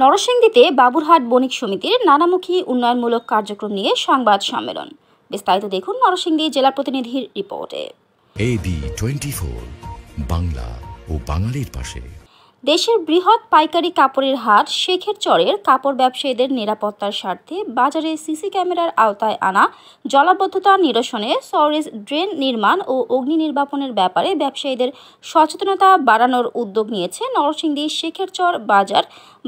নরসিংদীতে বাবুরহাট বণিক সমিতির নানামুখী উন্নয়নমূলক কার্যক্রম নিয়ে সংবাদ সম্মেলন বিস্তারিত দেখুন নরসিংদী জেলা প্রতিনিধির রিপোর্টে বাংলা ও বাঙালির পাশে দেশের বৃহৎ পাইকারি কাপড়ের হাট শেখের চরের কাপড় ব্যবসায়ীদের নিরাপত্তার স্বার্থে বাজারে সিসি ক্যামেরার আওতায় আনা জলাবদ্ধতা নিরসনে সরেজ ড্রেন নির্মাণ ও অগ্নি নির্বাপনের ব্যাপারে ব্যবসায়ীদের সচেতনতা বাড়ানোর উদ্যোগ নিয়েছে নরসিংদী শেখের চর বাজার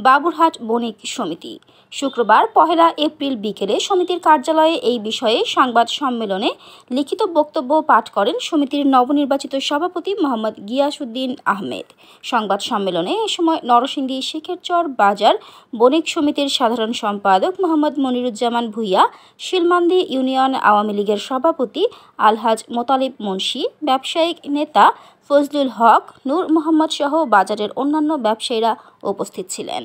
বাবুরহাট বণিক সমিতি শুক্রবার পহেলা এপ্রিল বিকেলে সমিতির কার্যালয়ে এই বিষয়ে সংবাদ সম্মেলনে লিখিত বক্তব্য পাঠ করেন সমিতির নবনির্বাচিত সভাপতি মোহাম্মদ গিয়াসুদ্দিন আহমেদ সংবাদ সম্মেলন কারণে এ সময় নরসিংদী শেখেরচর বাজার বণিক সমিতির সাধারণ সম্পাদক মোহাম্মদ মনিরুজ্জামান ভুইয়া শিলমান্দি ইউনিয়ন আওয়ামী লীগের সভাপতি আলহাজ মোতালিব মুন্সি ব্যবসায়িক নেতা ফজলুল হক নূর মোহাম্মদ সহ বাজারের অন্যান্য ব্যবসায়ীরা উপস্থিত ছিলেন